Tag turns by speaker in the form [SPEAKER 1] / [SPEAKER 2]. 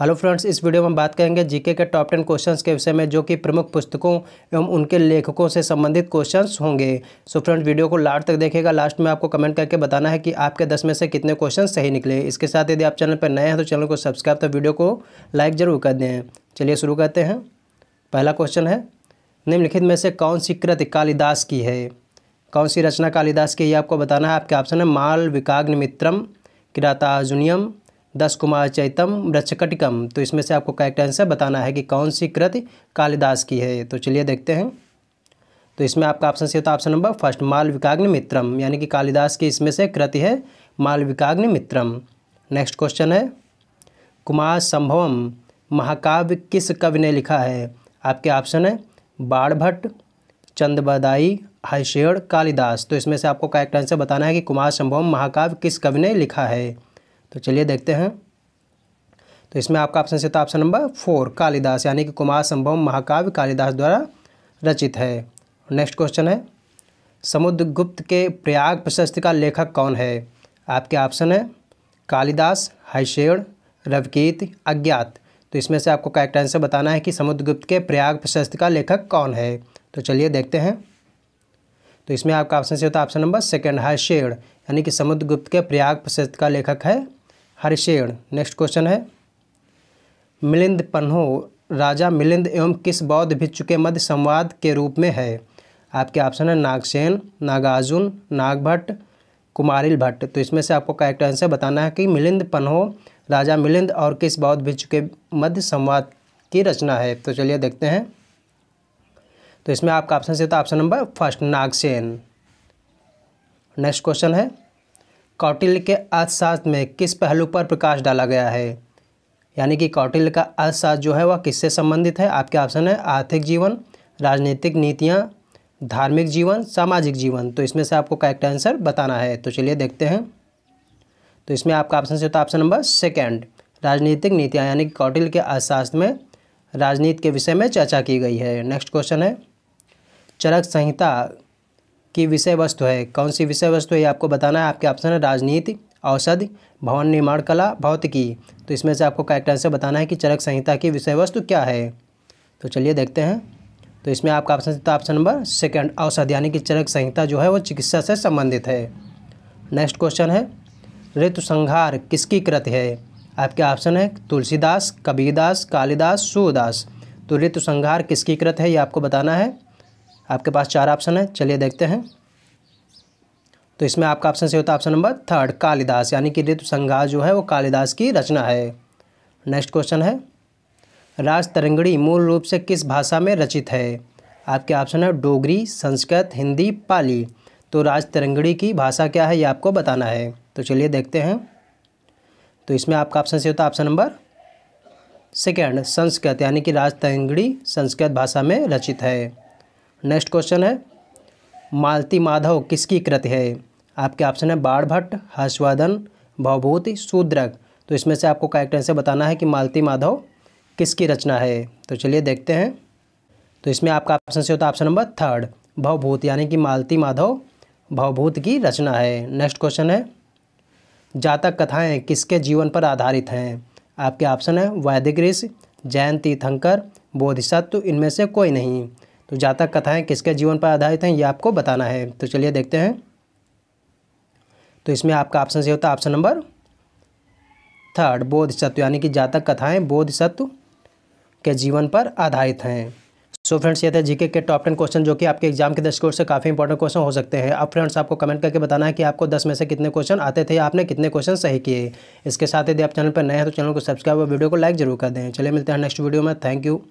[SPEAKER 1] hello friends इस video में बात करेंगे जीके के टॉप टेन क्वेश्चंस के विषय में जो कि प्रमुख पुस्तकों एवं उनके लेखकों से संबंधित क्वेश्चंस होंगे सो so फ्रेंड्स वीडियो को लास्ट तक देखेगा लास्ट में आपको कमेंट करके बताना है कि आपके दस में से कितने क्वेश्चन सही निकले इसके साथ यदि आप चैनल पर नए हैं तो चैनल को सब्सक्राइब तो वीडियो को लाइक ज़रूर कर दें चलिए शुरू करते हैं पहला क्वेश्चन है निम्नलिखित में से कौन सी कृति कालिदास की है कौन सी रचना कालिदास की है आपको बताना है आपके ऑप्शन है माल विकाग्निमित्रम किराताजुनियम दस कुमार चैतम वृक्षकटिकम तो इसमें से आपको करेक्ट आंसर बताना है कि कौन सी कृति कालिदास की है तो चलिए देखते हैं तो इसमें आपका ऑप्शन से होता है option number first Malavikagnimitram यानी कि कालिदास की इसमें से कृति है मालविकाग्नि मित्रम नेक्स्ट क्वेश्चन है कुमार संभवम महाकाव्य किस कवि ने लिखा है आपके ऑप्शन है बाणभट्ट चंदबदाई हरिशेड़ कालिदास तो इसमें से आपको करेक्ट आंसर बताना है कि कुमार संभवम महाकाव्य किस कवि ने लिखा है तो चलिए देखते हैं तो इसमें आपका ऑप्शन से था ऑप्शन नंबर फोर कालिदास यानी कि कुमार संभव महाकाव्य कालिदास द्वारा रचित है नेक्स्ट क्वेश्चन है समुद्रगुप्त के प्रयाग प्रशस्ति का लेखक कौन है आपके ऑप्शन है कालिदास हैशेण रवकीत अज्ञात तो इसमें से आपको करेक्ट आंसर बताना है कि समुद्रगुप्त के प्रयाग प्रशस्ति का लेखक कौन है तो चलिए देखते हैं तो इसमें आपका ऑप्शन से होता है ऑप्शन नंबर सेकेंड है शेड यानी कि समुद्रगुप्त के प्रयाग प्रशस्ति का लेखक है हरिशेण नेक्स्ट क्वेश्चन है मिलिंद पन्हो राजा मिलिंद एवं किस बौद्ध भिक्षु के मध्य संवाद के रूप में है आपके ऑप्शन है नागसेन नागार्जुन नागभट्ट कुमारिल भट्ट तो इसमें से आपको करेक्ट आंसर बताना है कि मिलिंद पन्हो राजा मिलिंद और किस बौद्ध भिक्षु के मध्य संवाद की रचना है तो चलिए देखते हैं तो इसमें आपका ऑप्शन से तो option number first Nagasena next question है कौटिल्य के अर्थशास्त्र में किस पहलू पर प्रकाश डाला गया है यानी कि कौटिल्य का अर्थशास्त्र जो है वह किससे संबंधित है आपके ऑप्शन है आर्थिक जीवन राजनीतिक नीतियाँ धार्मिक जीवन सामाजिक जीवन तो इसमें से आपको करेक्ट आंसर बताना है तो चलिए देखते हैं तो इसमें आपका ऑप्शन से होता है ऑप्शन नंबर सेकेंड राजनीतिक नीतियाँ यानी कि कौटिल्य के अर्थशास्त्र में राजनीति के विषय में चर्चा की गई है नेक्स्ट क्वेश्चन है चरक संहिता की विषय वस्तु है कौन सी विषय वस्तु है ये आपको बताना है आपके ऑप्शन है राजनीति औषधि भवन निर्माण कला भौतिकी तो इसमें से आपको करेक्ट आंसर बताना है कि चरक संहिता की विषय वस्तु क्या है तो चलिए देखते हैं तो इसमें आपका ऑप्शन था ऑप्शन नंबर सेकंड औषध यानी कि चरक संहिता जो है वो चिकित्सा से संबंधित है नेक्स्ट क्वेश्चन है ऋतु संहार किसकी कृत है आपके ऑप्शन है तुलसीदास कबीरदास कालिदास सूदास तो ऋतु संहार किसकी कृत है ये आपको बताना है आपके पास चार ऑप्शन है चलिए देखते हैं तो इसमें आपका ऑप्शन से होता है ऑप्शन नंबर थर्ड कालिदास यानी कि ऋतु संघास जो है वो कालिदास की रचना है नेक्स्ट क्वेश्चन है राज तरंगड़ी मूल रूप से किस भाषा में रचित है आपके ऑप्शन है डोगरी संस्कृत हिंदी पाली तो राज तरंगड़ी की भाषा क्या है ये आपको बताना है तो चलिए देखते हैं तो इसमें आपका ऑप्शन से होता है ऑप्शन नंबर सेकेंड संस्कृत यानी कि राज तरंगड़ी संस्कृत भाषा में रचित है नेक्स्ट क्वेश्चन है मालती माधव किसकी कृति है आपके ऑप्शन है बाढ़ भट्ट हर्षवर्धन भवभूति शूद्रक तो इसमें से आपको करेक्ट आंसर बताना है कि मालती माधव किसकी रचना है तो चलिए देखते हैं तो इसमें आपका ऑप्शन से होता है ऑप्शन नंबर थर्ड भवभूत यानी कि मालती माधव भवभूत की रचना है नेक्स्ट क्वेश्चन है जातक कथाएं किसके जीवन पर आधारित हैं आपके ऑप्शन है वैदिक ऋषि जैन तीर्थंकर बोधिसत्व इनमें से कोई नहीं तो जातक कथाएँ किसके जीवन पर आधारित हैं ये आपको बताना है तो चलिए देखते हैं तो इसमें आपका ऑप्शन से होता है ऑप्शन नंबर थर्ड बोध सत्व यानी कि जातक कथाएँ सत्व के जीवन पर आधारित हैं सो फ्रेंड्स ये थे जीके के टॉप टेन क्वेश्चन जो कि आपके एग्जाम के दृष्टिकोण से काफ़ी इंपॉर्टेंट क्वेश्चन हो सकते हैं अब फ्रेंड्स आपको कमेंट करके बताना है कि आपको दस में से कितने क्वेश्चन आते थे आपने कितने क्वेश्चन सही किए इसके साथ यदि आप चैनल पर नए हैं तो चैनल को सब्सक्राइब और वीडियो को लाइक जरूर कर दें चलिए मिलते हैं नेक्स्ट वीडियो में थैंक यू